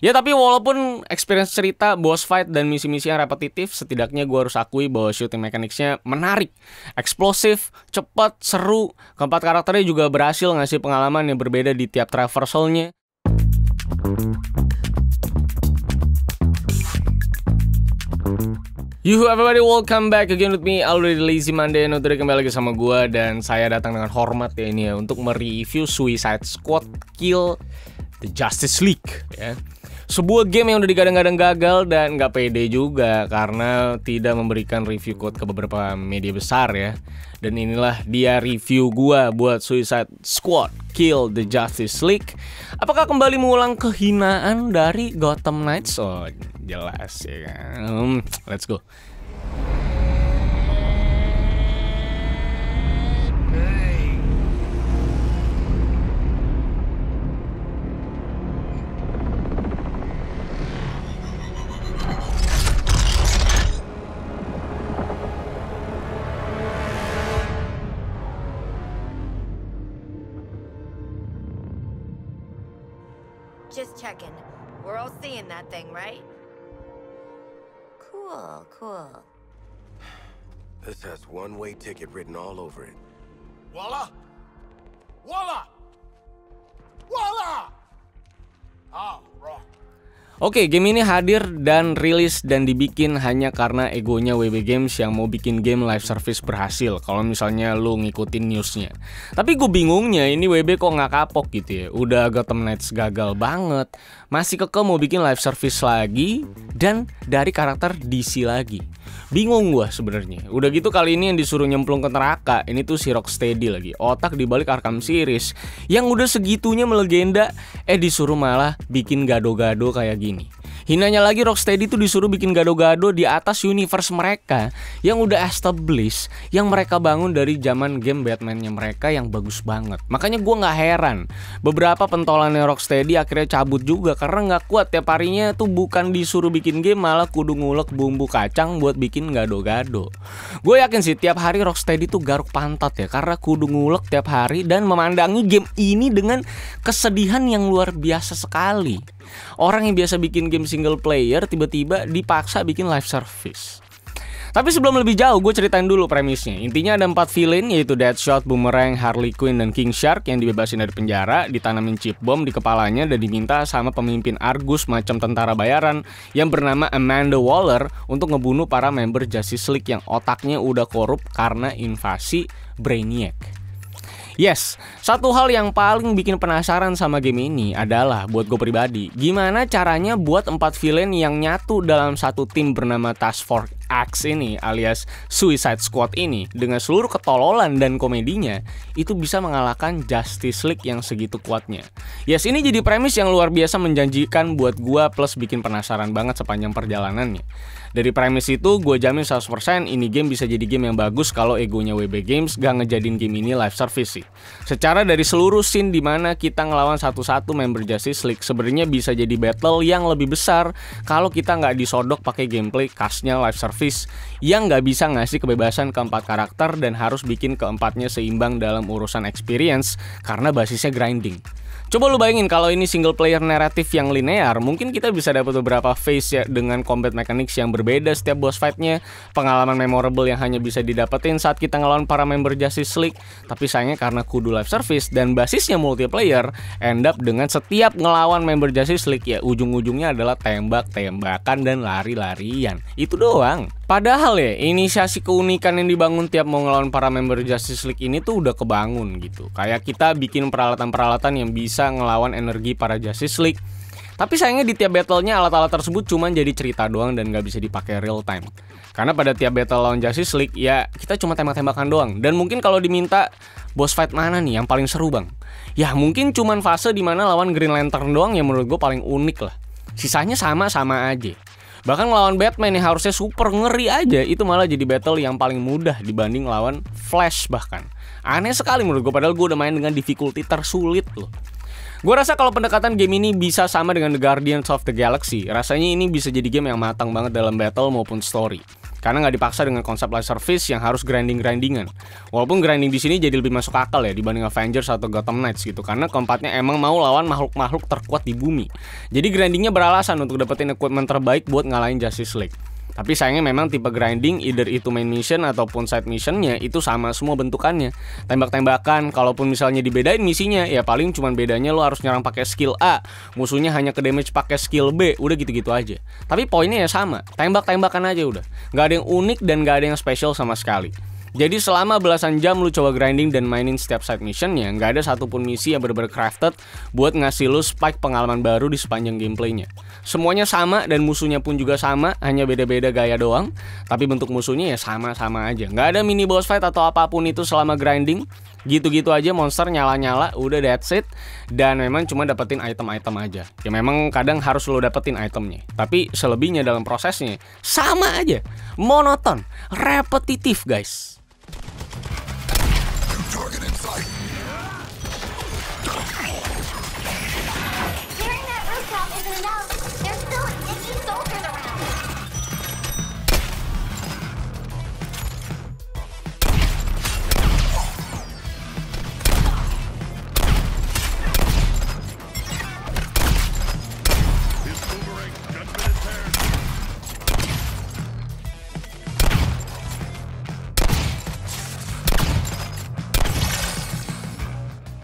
Ya tapi walaupun experience cerita, boss fight, dan misi-misi yang repetitif Setidaknya gue harus akui bahwa shooting mechanicsnya menarik Eksplosif, cepat, seru Keempat karakternya juga berhasil ngasih pengalaman yang berbeda di tiap traversalnya You everybody welcome back again with me Already Lazy Monday Now kembali lagi sama gue Dan saya datang dengan hormat ya ini ya Untuk mereview Suicide Squad Kill The Justice League ya. Sebuah game yang udah digadang-gadang gagal dan gak pede juga karena tidak memberikan review code ke beberapa media besar ya. Dan inilah dia review gua buat Suicide Squad Kill the Justice League. Apakah kembali mengulang kehinaan dari Gotham Knights? Oh, jelas ya kan. Hmm, let's go. that thing, right? Cool, cool. This has one-way ticket written all over it. Voila! Voila! Voila! Oh, Oke, game ini hadir dan rilis dan dibikin hanya karena egonya WB Games yang mau bikin game live service berhasil kalau misalnya lu ngikutin newsnya. Tapi gue bingungnya ini WB kok nggak kapok gitu ya. Udah Gotham Knights gagal banget, masih keke mau bikin live service lagi dan dari karakter DC lagi. Bingung gua sebenarnya. Udah gitu kali ini yang disuruh nyemplung ke neraka, ini tuh si Rocksteady lagi. Otak dibalik Arkham series yang udah segitunya melegenda eh disuruh malah bikin gado-gado kayak gini. Hinanya lagi Rocksteady tuh disuruh bikin gado-gado di atas universe mereka yang udah established, yang mereka bangun dari zaman game Batman-nya mereka yang bagus banget. Makanya gue nggak heran beberapa pentolannya Rocksteady akhirnya cabut juga karena nggak kuat tiap harinya tuh bukan disuruh bikin game malah kudu ngulek bumbu kacang buat bikin gado-gado. Gue yakin sih tiap hari Rocksteady tuh garuk pantat ya karena kudu ngulek tiap hari dan memandangi game ini dengan kesedihan yang luar biasa sekali orang yang biasa bikin game single player tiba-tiba dipaksa bikin live service. Tapi sebelum lebih jauh, gue ceritain dulu premisnya. Intinya ada empat villain, yaitu Deadshot, Boomerang, Harley Quinn, dan King Shark yang dibebasin dari penjara, ditanamin chip bom di kepalanya dan diminta sama pemimpin Argus macam tentara bayaran yang bernama Amanda Waller untuk ngebunuh para member Justice League yang otaknya udah korup karena invasi Brainiac. Yes, satu hal yang paling bikin penasaran sama game ini adalah buat gue pribadi, gimana caranya buat empat villain yang nyatu dalam satu tim bernama Task Force Axe ini alias Suicide Squad ini dengan seluruh ketololan dan komedinya itu bisa mengalahkan Justice League yang segitu kuatnya. Yes, ini jadi premis yang luar biasa menjanjikan buat gua plus bikin penasaran banget sepanjang perjalanannya. Dari premis itu, gue jamin 100% ini game bisa jadi game yang bagus kalau egonya WB Games gak ngejadiin game ini live service sih. Secara dari seluruh scene dimana kita ngelawan satu-satu member Justice League, sebenarnya bisa jadi battle yang lebih besar kalau kita nggak disodok pakai gameplay khasnya live service yang nggak bisa ngasih kebebasan keempat karakter dan harus bikin keempatnya seimbang dalam urusan experience karena basisnya grinding. Coba lu bayangin kalau ini single player naratif yang linear, mungkin kita bisa dapat beberapa phase ya dengan combat mechanics yang berbeda setiap boss fightnya, pengalaman memorable yang hanya bisa didapetin saat kita ngelawan para member Justice League, tapi sayangnya karena kudu live service dan basisnya multiplayer, end up dengan setiap ngelawan member Justice League ya ujung-ujungnya adalah tembak-tembakan dan lari-larian. Itu doang. Padahal ya, inisiasi keunikan yang dibangun tiap mau ngelawan para member Justice League ini tuh udah kebangun gitu. Kayak kita bikin peralatan-peralatan yang bisa ngelawan energi para Justice League. Tapi sayangnya di tiap battlenya alat-alat tersebut cuma jadi cerita doang dan nggak bisa dipakai real time. Karena pada tiap battle lawan Justice League ya kita cuma tembak-tembakan doang. Dan mungkin kalau diminta boss fight mana nih yang paling seru bang? Ya mungkin cuma fase dimana lawan Green Lantern doang yang menurut gue paling unik lah. Sisanya sama-sama aja. Bahkan melawan Batman yang harusnya super ngeri aja itu malah jadi battle yang paling mudah dibanding lawan Flash bahkan. Aneh sekali menurut gue padahal gue udah main dengan difficulty tersulit loh. Gue rasa kalau pendekatan game ini bisa sama dengan The Guardians of the Galaxy, rasanya ini bisa jadi game yang matang banget dalam battle maupun story. Karena nggak dipaksa dengan konsep live service yang harus grinding-grindingan. Walaupun grinding di sini jadi lebih masuk akal ya dibanding Avengers atau Gotham Knights gitu. Karena keempatnya emang mau lawan makhluk-makhluk terkuat di bumi. Jadi grindingnya beralasan untuk dapetin equipment terbaik buat ngalahin Justice League. Tapi sayangnya memang tipe grinding either itu main mission ataupun side missionnya itu sama semua bentukannya. Tembak-tembakan, kalaupun misalnya dibedain misinya, ya paling cuman bedanya lo harus nyerang pakai skill A, musuhnya hanya ke damage pakai skill B, udah gitu-gitu aja. Tapi poinnya ya sama, tembak-tembakan aja udah. Gak ada yang unik dan gak ada yang spesial sama sekali. Jadi selama belasan jam lu coba grinding dan mainin setiap side missionnya, nggak ada satupun misi yang bener-bener crafted buat ngasih lu spike pengalaman baru di sepanjang gameplaynya. Semuanya sama dan musuhnya pun juga sama, hanya beda-beda gaya doang. Tapi bentuk musuhnya ya sama-sama aja. Nggak ada mini boss fight atau apapun itu selama grinding. Gitu-gitu aja monster nyala-nyala, udah that's it. Dan memang cuma dapetin item-item aja. Ya memang kadang harus lu dapetin itemnya. Tapi selebihnya dalam prosesnya sama aja. Monoton, repetitif guys.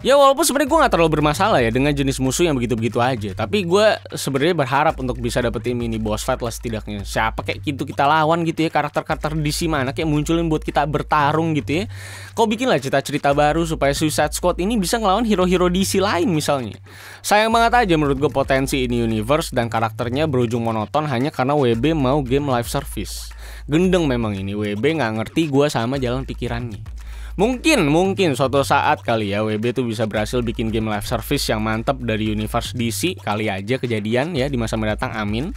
Ya walaupun sebenarnya gue nggak terlalu bermasalah ya dengan jenis musuh yang begitu-begitu aja. Tapi gue sebenarnya berharap untuk bisa dapetin mini boss fight lah setidaknya. Siapa kayak gitu kita lawan gitu ya karakter-karakter di mana kayak munculin buat kita bertarung gitu ya. Kau lah cerita-cerita baru supaya Suicide Squad ini bisa ngelawan hero-hero DC lain misalnya. Sayang banget aja menurut gue potensi ini universe dan karakternya berujung monoton hanya karena WB mau game live service. Gendeng memang ini WB nggak ngerti gue sama jalan pikirannya. Mungkin mungkin suatu saat kali ya WB tuh bisa berhasil bikin game live service yang mantap dari universe DC kali aja kejadian ya di masa mendatang. Amin.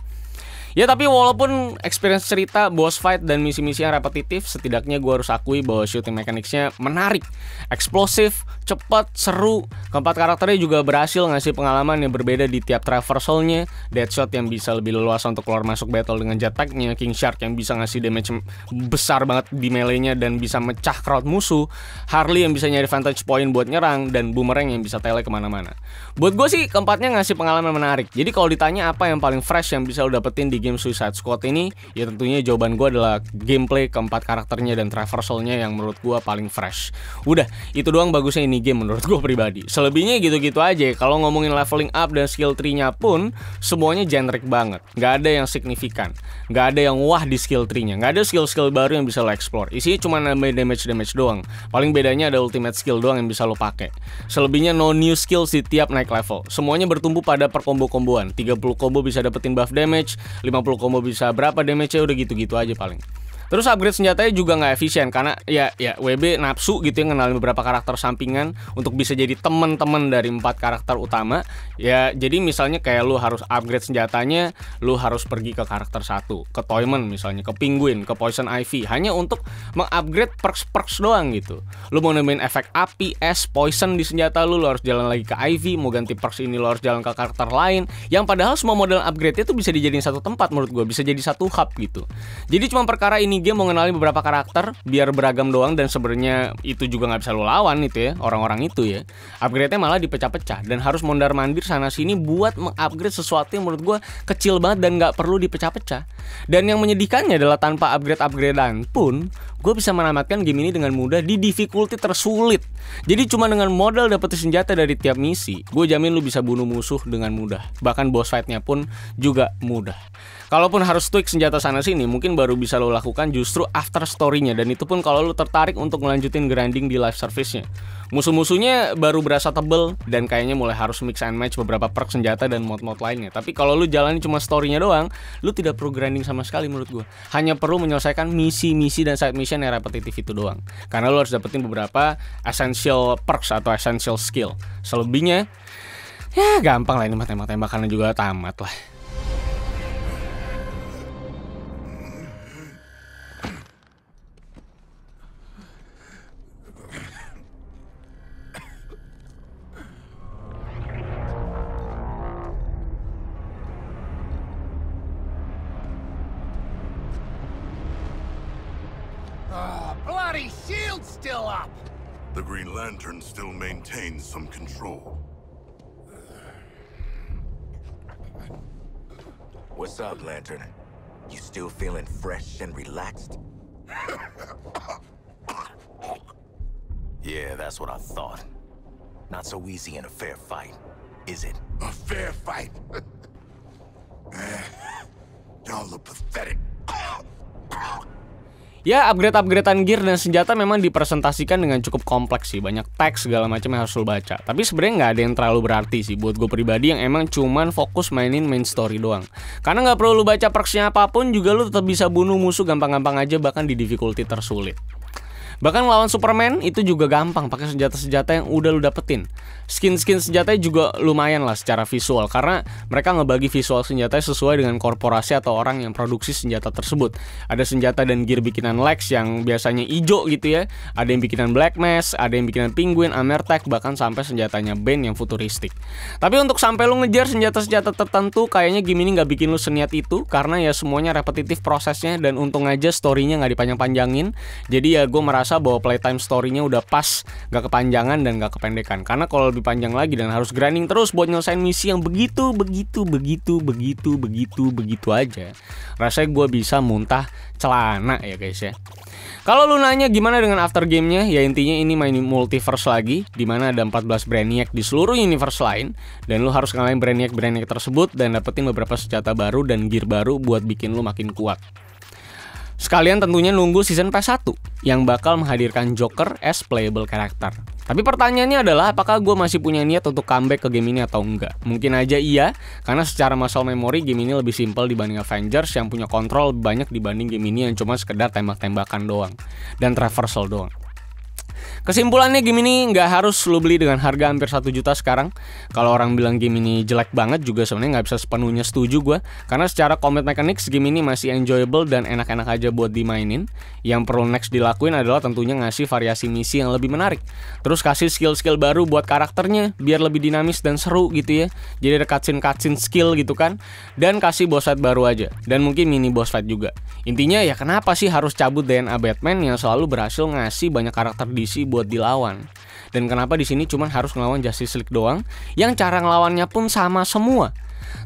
Ya tapi walaupun experience cerita, boss fight dan misi-misi yang repetitif, setidaknya gue harus akui bahwa shooting mechanicsnya menarik, eksplosif, cepat, seru. Keempat karakternya juga berhasil ngasih pengalaman yang berbeda di tiap traversalnya. Deadshot yang bisa lebih leluasa untuk keluar masuk battle dengan jetpacknya, King Shark yang bisa ngasih damage besar banget di melee-nya dan bisa mecah crowd musuh, Harley yang bisa nyari vantage point buat nyerang, dan Boomerang yang bisa tele kemana-mana. Buat gue sih keempatnya ngasih pengalaman menarik. Jadi kalau ditanya apa yang paling fresh yang bisa lo dapetin di game Suicide Squad ini ya tentunya jawaban gue adalah gameplay keempat karakternya dan traversalnya yang menurut gue paling fresh udah itu doang bagusnya ini game menurut gue pribadi selebihnya gitu-gitu aja kalau ngomongin leveling up dan skill tree nya pun semuanya generic banget nggak ada yang signifikan nggak ada yang wah di skill tree nya nggak ada skill-skill baru yang bisa lo explore isinya cuma nambah damage-damage doang paling bedanya ada ultimate skill doang yang bisa lo pakai selebihnya no new skills di tiap naik level semuanya bertumbuh pada per combo 30 combo bisa dapetin buff damage 50 combo bisa berapa damage nya udah gitu-gitu aja paling Terus upgrade senjatanya juga nggak efisien karena ya ya WB nafsu gitu ya ngenalin beberapa karakter sampingan untuk bisa jadi temen-temen dari empat karakter utama. Ya jadi misalnya kayak lu harus upgrade senjatanya, lu harus pergi ke karakter satu, ke Toyman misalnya, ke Penguin, ke Poison Ivy, hanya untuk mengupgrade perks-perks doang gitu. Lu mau nemuin efek api, es, poison di senjata lu, lu harus jalan lagi ke Ivy, mau ganti perks ini lu harus jalan ke karakter lain. Yang padahal semua model upgrade itu bisa dijadiin satu tempat menurut gua bisa jadi satu hub gitu. Jadi cuma perkara ini dia game mau ngenalin beberapa karakter biar beragam doang dan sebenarnya itu juga nggak bisa lo lawan itu ya orang-orang itu ya. Upgrade-nya malah dipecah-pecah dan harus mondar mandir sana sini buat mengupgrade sesuatu yang menurut gue kecil banget dan nggak perlu dipecah-pecah. Dan yang menyedihkannya adalah tanpa upgrade-upgradean pun gue bisa menamatkan game ini dengan mudah di difficulty tersulit. Jadi cuma dengan modal dapetin senjata dari tiap misi, gue jamin lu bisa bunuh musuh dengan mudah. Bahkan boss fight-nya pun juga mudah. Kalaupun harus tweak senjata sana sini, mungkin baru bisa lo lakukan justru after story-nya dan itu pun kalau lo tertarik untuk ngelanjutin grinding di live service-nya. Musuh-musuhnya baru berasa tebel dan kayaknya mulai harus mix and match beberapa perk senjata dan mod-mod lainnya. Tapi kalau lo jalani cuma story-nya doang, lo tidak perlu grinding sama sekali menurut gua. Hanya perlu menyelesaikan misi-misi dan side mission yang repetitif itu doang. Karena lo harus dapetin beberapa essential perks atau essential skill. Selebihnya, ya gampang lah ini tembak-tembakan juga tamat lah. Green Lantern still maintains some control. What's up, Lantern? You still feeling fresh and relaxed? yeah, that's what I thought. Not so easy in a fair fight, is it? A fair fight? Eh, y'all look pathetic. ya upgrade-upgradean gear dan senjata memang dipresentasikan dengan cukup kompleks sih banyak teks segala macam yang harus lo baca tapi sebenarnya nggak ada yang terlalu berarti sih buat gue pribadi yang emang cuman fokus mainin main story doang karena nggak perlu lo baca perksnya apapun juga lo tetap bisa bunuh musuh gampang-gampang aja bahkan di difficulty tersulit Bahkan lawan Superman itu juga gampang pakai senjata-senjata yang udah lu dapetin. Skin-skin senjatanya juga lumayan lah secara visual karena mereka ngebagi visual senjatanya sesuai dengan korporasi atau orang yang produksi senjata tersebut. Ada senjata dan gear bikinan Lex yang biasanya ijo gitu ya. Ada yang bikinan Black Mass, ada yang bikinan Penguin, Amertek bahkan sampai senjatanya Ben yang futuristik. Tapi untuk sampai lu ngejar senjata-senjata tertentu kayaknya game ini nggak bikin lu seniat itu karena ya semuanya repetitif prosesnya dan untung aja storynya nggak dipanjang-panjangin. Jadi ya gue merasa merasa bahwa playtime story-nya udah pas, gak kepanjangan dan gak kependekan. Karena kalau lebih panjang lagi dan harus grinding terus buat nyelesain misi yang begitu, begitu, begitu, begitu, begitu, begitu aja. Rasanya gue bisa muntah celana ya guys ya. Kalau lu nanya gimana dengan after gamenya, ya intinya ini main multiverse lagi, dimana ada 14 Brainiac di seluruh universe lain, dan lu harus ngalahin Brainiac-Brainiac tersebut dan dapetin beberapa senjata baru dan gear baru buat bikin lu makin kuat. Sekalian tentunya nunggu season PS1 yang bakal menghadirkan Joker as playable character. Tapi pertanyaannya adalah apakah gue masih punya niat untuk comeback ke game ini atau enggak? Mungkin aja iya, karena secara muscle memori game ini lebih simpel dibanding Avengers yang punya kontrol banyak dibanding game ini yang cuma sekedar tembak-tembakan doang dan traversal doang. Kesimpulannya game ini nggak harus lo beli dengan harga hampir 1 juta sekarang. Kalau orang bilang game ini jelek banget juga sebenarnya nggak bisa sepenuhnya setuju gue. Karena secara combat mechanics game ini masih enjoyable dan enak-enak aja buat dimainin. Yang perlu next dilakuin adalah tentunya ngasih variasi misi yang lebih menarik. Terus kasih skill-skill baru buat karakternya biar lebih dinamis dan seru gitu ya. Jadi ada cutscene-cutscene skill gitu kan. Dan kasih boss fight baru aja. Dan mungkin mini boss fight juga. Intinya ya kenapa sih harus cabut DNA Batman yang selalu berhasil ngasih banyak karakter DC buat dilawan? Dan kenapa di sini cuma harus ngelawan Justice League doang yang cara ngelawannya pun sama semua?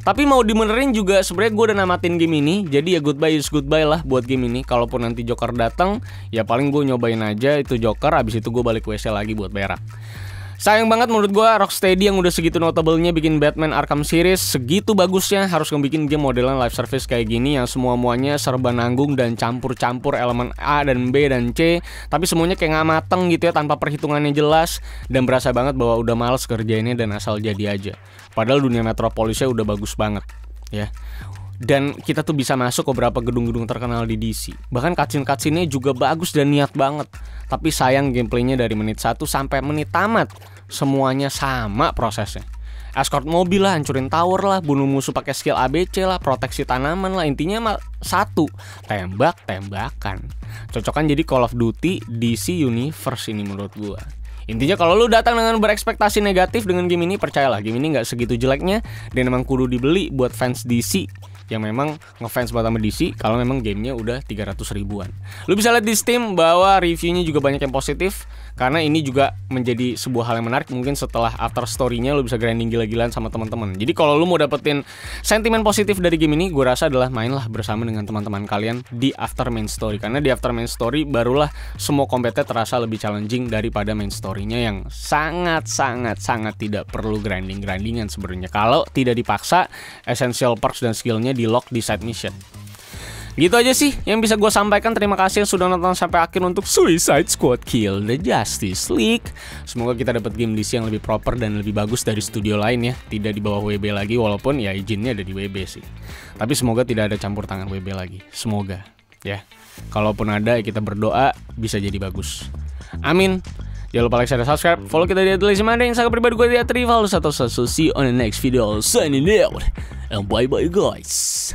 Tapi mau dimenerin juga sebenarnya gue udah namatin game ini Jadi ya goodbye is goodbye lah buat game ini Kalaupun nanti Joker datang Ya paling gue nyobain aja itu Joker Abis itu gue balik WC lagi buat berak Sayang banget menurut gue Rocksteady yang udah segitu notablenya bikin Batman Arkham series segitu bagusnya harus ngebikin game modelan live service kayak gini yang semua muanya serba nanggung dan campur-campur elemen A dan B dan C tapi semuanya kayak nggak mateng gitu ya tanpa perhitungannya jelas dan berasa banget bahwa udah males kerjainnya dan asal jadi aja. Padahal dunia metropolisnya udah bagus banget ya dan kita tuh bisa masuk ke beberapa gedung-gedung terkenal di DC bahkan cutscene-cutscene juga bagus dan niat banget tapi sayang gameplaynya dari menit 1 sampai menit tamat semuanya sama prosesnya escort mobil lah, hancurin tower lah, bunuh musuh pakai skill ABC lah, proteksi tanaman lah, intinya mal satu, tembak tembakan. Cocokan jadi Call of Duty DC Universe ini menurut gua. Intinya kalau lu datang dengan berekspektasi negatif dengan game ini, percayalah game ini nggak segitu jeleknya dan emang kudu dibeli buat fans DC yang memang ngefans banget sama DC kalau memang gamenya udah 300 ribuan. Lu bisa lihat di Steam bahwa reviewnya juga banyak yang positif karena ini juga menjadi sebuah hal yang menarik mungkin setelah after story-nya lu bisa grinding gila-gilaan sama teman-teman. Jadi kalau lu mau dapetin sentimen positif dari game ini gue rasa adalah mainlah bersama dengan teman-teman kalian di after main story karena di after main story barulah semua kompetnya terasa lebih challenging daripada main story-nya yang sangat sangat sangat tidak perlu grinding-grindingan sebenarnya. Kalau tidak dipaksa essential perks dan skillnya di lock di side mission. Gitu aja sih yang bisa gue sampaikan. Terima kasih yang sudah nonton sampai akhir untuk Suicide Squad Kill the Justice League. Semoga kita dapat game DC yang lebih proper dan lebih bagus dari studio lain ya. Tidak di bawah WB lagi walaupun ya izinnya ada di WB sih. Tapi semoga tidak ada campur tangan WB lagi. Semoga ya. Kalaupun ada ya kita berdoa bisa jadi bagus. Amin. Jangan lupa like, share, dan subscribe. Follow kita di Adelaide yang Saya pribadi gue di Atrival. Satu satu. See you on the next video. Signing out. And bye-bye guys.